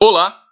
Olá,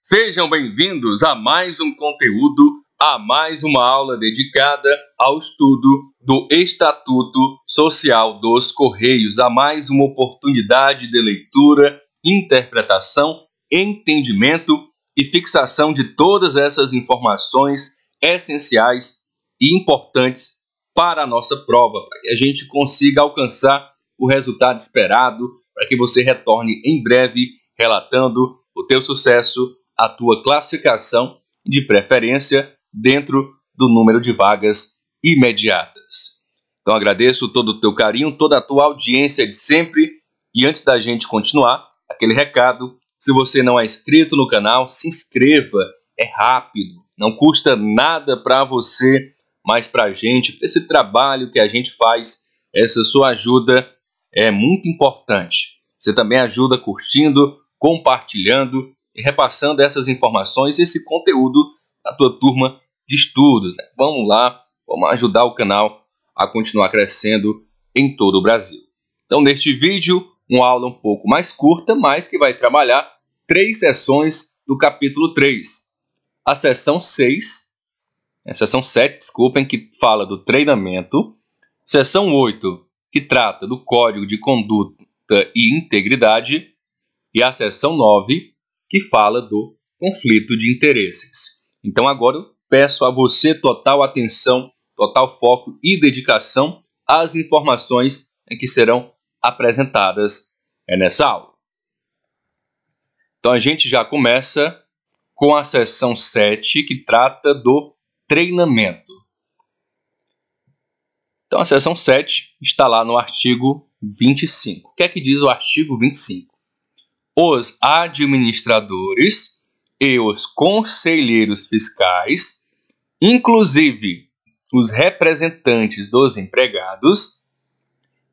sejam bem-vindos a mais um conteúdo, a mais uma aula dedicada ao estudo do Estatuto Social dos Correios, a mais uma oportunidade de leitura, interpretação, entendimento e fixação de todas essas informações essenciais e importantes para a nossa prova, para que a gente consiga alcançar o resultado esperado, para que você retorne em breve relatando o teu sucesso, a tua classificação, de preferência dentro do número de vagas imediatas. Então agradeço todo o teu carinho, toda a tua audiência de sempre. E antes da gente continuar, aquele recado: se você não é inscrito no canal, se inscreva. É rápido, não custa nada para você, mas para a gente, esse trabalho que a gente faz, essa sua ajuda é muito importante. Você também ajuda curtindo, compartilhando e repassando essas informações, esse conteúdo na tua turma de estudos. Né? Vamos lá, vamos ajudar o canal a continuar crescendo em todo o Brasil. Então, neste vídeo, uma aula um pouco mais curta, mas que vai trabalhar três sessões do capítulo 3. A sessão 6, a sessão 7, desculpem, que fala do treinamento. Sessão 8, que trata do código de conduta e integridade e a seção 9, que fala do conflito de interesses. Então agora eu peço a você total atenção, total foco e dedicação às informações que serão apresentadas nessa aula. Então a gente já começa com a seção 7, que trata do treinamento. Então a seção 7 está lá no artigo 25. O que é que diz o artigo 25? os administradores e os conselheiros fiscais, inclusive os representantes dos empregados,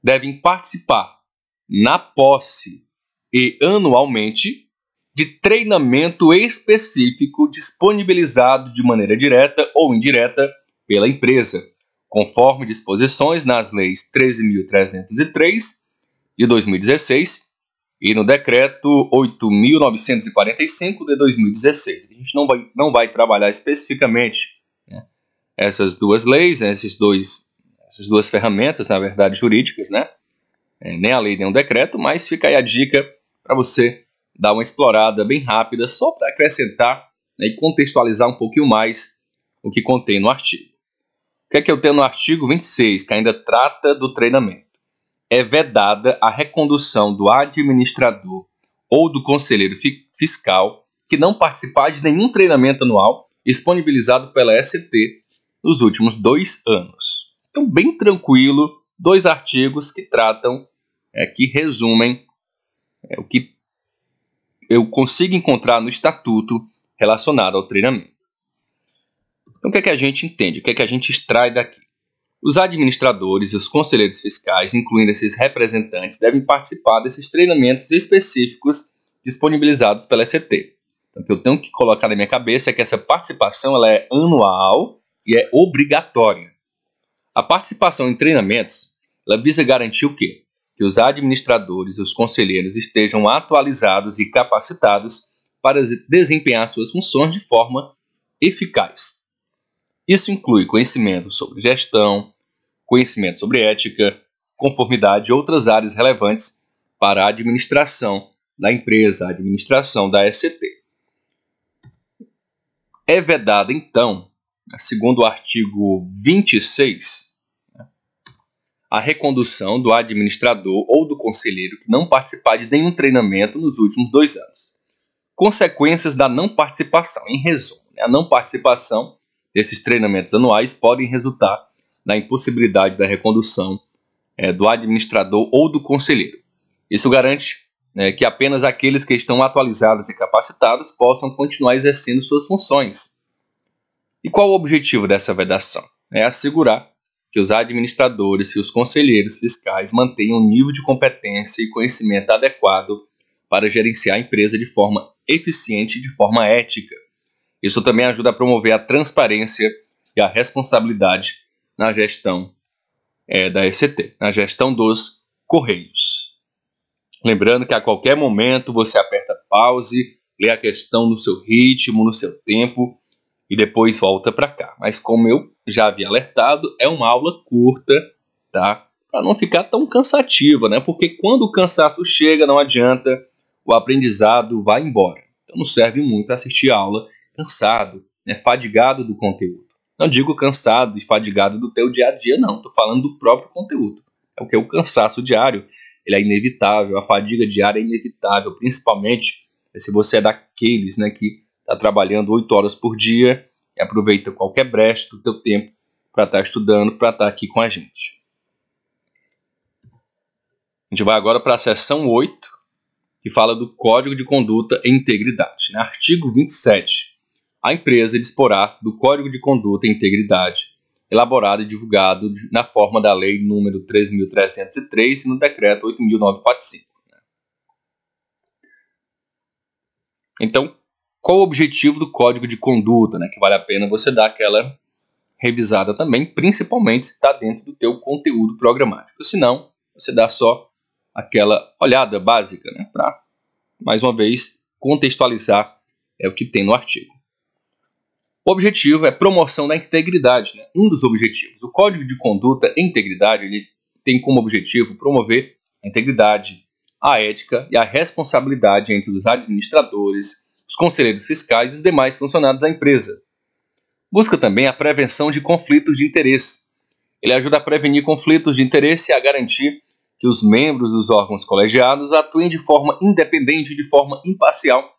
devem participar na posse e anualmente de treinamento específico disponibilizado de maneira direta ou indireta pela empresa, conforme disposições nas leis 13.303 de 2016 e no decreto 8.945 de 2016. A gente não vai, não vai trabalhar especificamente né, essas duas leis, né, esses dois, essas duas ferramentas, na verdade, jurídicas, né? É, nem a lei, nem o decreto, mas fica aí a dica para você dar uma explorada bem rápida, só para acrescentar né, e contextualizar um pouquinho mais o que contém no artigo. O que é que eu tenho no artigo 26, que ainda trata do treinamento? é vedada a recondução do administrador ou do conselheiro fi fiscal que não participar de nenhum treinamento anual disponibilizado pela ST nos últimos dois anos. Então, bem tranquilo, dois artigos que tratam, é, que resumem é, o que eu consigo encontrar no estatuto relacionado ao treinamento. Então, o que é que a gente entende? O que é que a gente extrai daqui? Os administradores e os conselheiros fiscais, incluindo esses representantes, devem participar desses treinamentos específicos disponibilizados pela SCT. Então, o que eu tenho que colocar na minha cabeça é que essa participação ela é anual e é obrigatória. A participação em treinamentos ela visa garantir o quê? Que os administradores e os conselheiros estejam atualizados e capacitados para desempenhar suas funções de forma eficaz. Isso inclui conhecimento sobre gestão, conhecimento sobre ética, conformidade e outras áreas relevantes para a administração da empresa, a administração da SCP. É vedada, então, segundo o artigo 26, a recondução do administrador ou do conselheiro que não participar de nenhum treinamento nos últimos dois anos. Consequências da não participação. Em resumo, né, a não participação desses treinamentos anuais podem resultar da impossibilidade da recondução é, do administrador ou do conselheiro. Isso garante né, que apenas aqueles que estão atualizados e capacitados possam continuar exercendo suas funções. E qual o objetivo dessa vedação? É assegurar que os administradores e os conselheiros fiscais mantenham um nível de competência e conhecimento adequado para gerenciar a empresa de forma eficiente e de forma ética. Isso também ajuda a promover a transparência e a responsabilidade na gestão é, da ECT, na gestão dos Correios. Lembrando que a qualquer momento você aperta pause, lê a questão no seu ritmo, no seu tempo e depois volta para cá. Mas como eu já havia alertado, é uma aula curta, tá? Para não ficar tão cansativa, né? Porque quando o cansaço chega, não adianta, o aprendizado vai embora. Então não serve muito assistir a aula cansado, né? fadigado do conteúdo. Não digo cansado e fadigado do teu dia a dia, não. Estou falando do próprio conteúdo. É o que é o cansaço diário. Ele é inevitável, a fadiga diária é inevitável, principalmente eh, se você é daqueles né, que está trabalhando oito horas por dia e aproveita qualquer brecha do teu tempo para estar tá estudando, para estar tá aqui com a gente. A gente vai agora para a seção 8, que fala do Código de Conduta e Integridade. Né? Artigo 27 a empresa disporá do Código de Conduta e Integridade, elaborado e divulgado na forma da Lei nº 3.303 e no Decreto 8.945. Né? Então, qual o objetivo do Código de Conduta, né, que vale a pena você dar aquela revisada também, principalmente se está dentro do teu conteúdo programático. Se não, você dá só aquela olhada básica, né, para mais uma vez contextualizar é o que tem no artigo. O objetivo é promoção da integridade, né? um dos objetivos. O Código de Conduta e Integridade ele tem como objetivo promover a integridade, a ética e a responsabilidade entre os administradores, os conselheiros fiscais e os demais funcionários da empresa. Busca também a prevenção de conflitos de interesse. Ele ajuda a prevenir conflitos de interesse e a garantir que os membros dos órgãos colegiados atuem de forma independente e de forma imparcial.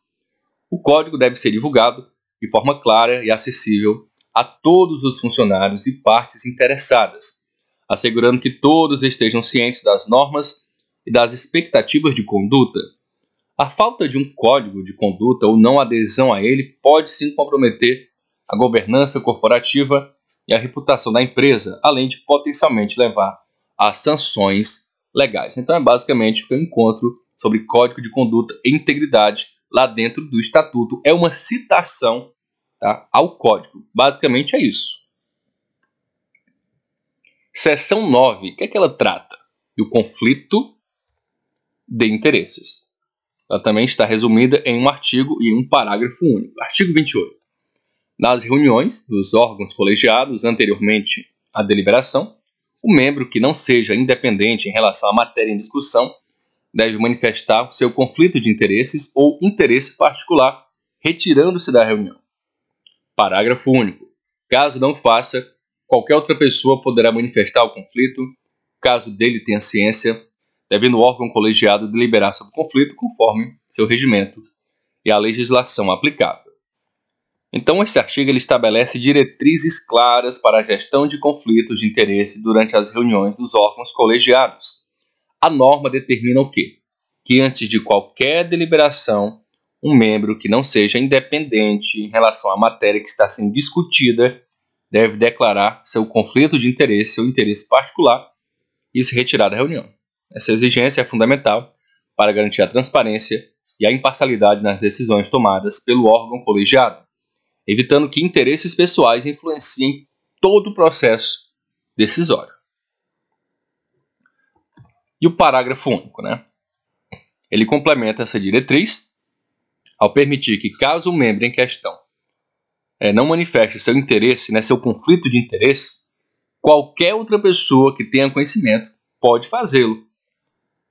O código deve ser divulgado de forma clara e acessível a todos os funcionários e partes interessadas, assegurando que todos estejam cientes das normas e das expectativas de conduta. A falta de um código de conduta ou não adesão a ele pode sim comprometer a governança corporativa e a reputação da empresa, além de potencialmente levar a sanções legais. Então é basicamente o que eu encontro sobre código de conduta e integridade lá dentro do estatuto. É uma citação tá, ao código. Basicamente é isso. Seção 9, o que é que ela trata? Do conflito de interesses. Ela também está resumida em um artigo e um parágrafo único. Artigo 28. Nas reuniões dos órgãos colegiados anteriormente à deliberação, o membro que não seja independente em relação à matéria em discussão deve manifestar seu conflito de interesses ou interesse particular, retirando-se da reunião. Parágrafo único. Caso não faça, qualquer outra pessoa poderá manifestar o conflito, caso dele tenha ciência, devendo o órgão colegiado deliberar sobre o conflito conforme seu regimento e a legislação aplicável. Então, esse artigo ele estabelece diretrizes claras para a gestão de conflitos de interesse durante as reuniões dos órgãos colegiados a norma determina o quê? Que antes de qualquer deliberação, um membro que não seja independente em relação à matéria que está sendo discutida deve declarar seu conflito de interesse ou interesse particular e se retirar da reunião. Essa exigência é fundamental para garantir a transparência e a imparcialidade nas decisões tomadas pelo órgão colegiado, evitando que interesses pessoais influenciem todo o processo decisório e o parágrafo único. Né? Ele complementa essa diretriz ao permitir que, caso o membro em questão é, não manifeste seu interesse, né, seu conflito de interesse, qualquer outra pessoa que tenha conhecimento pode fazê-lo.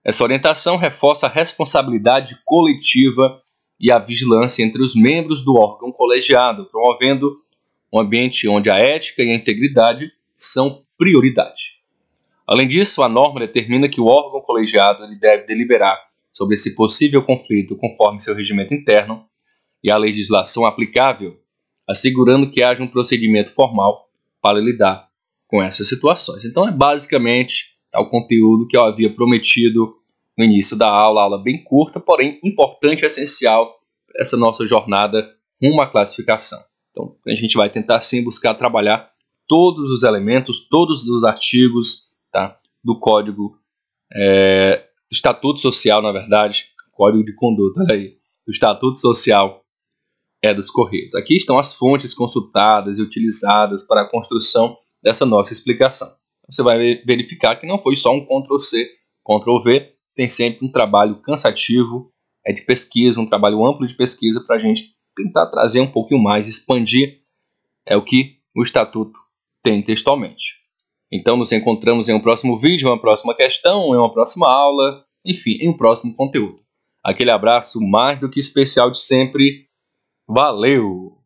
Essa orientação reforça a responsabilidade coletiva e a vigilância entre os membros do órgão colegiado, promovendo um ambiente onde a ética e a integridade são prioridade. Além disso, a norma determina que o órgão colegiado deve deliberar sobre esse possível conflito conforme seu regimento interno e a legislação aplicável, assegurando que haja um procedimento formal para lidar com essas situações. Então, é basicamente tá, o conteúdo que eu havia prometido no início da aula, aula bem curta, porém importante e essencial para essa nossa jornada rumo à classificação. Então, a gente vai tentar sim buscar trabalhar todos os elementos, todos os artigos tá? do Código é, do Estatuto Social, na verdade, Código de Conduta, olha aí, do Estatuto Social é dos Correios. Aqui estão as fontes consultadas e utilizadas para a construção dessa nossa explicação. Você vai verificar que não foi só um Ctrl+C, Ctrl+V, tem sempre um trabalho cansativo, é de pesquisa, um trabalho amplo de pesquisa para a gente tentar trazer um pouquinho mais, expandir é o que o estatuto tem textualmente. Então nos encontramos em um próximo vídeo, em uma próxima questão, em uma próxima aula, enfim, em um próximo conteúdo. Aquele abraço mais do que especial de sempre. Valeu!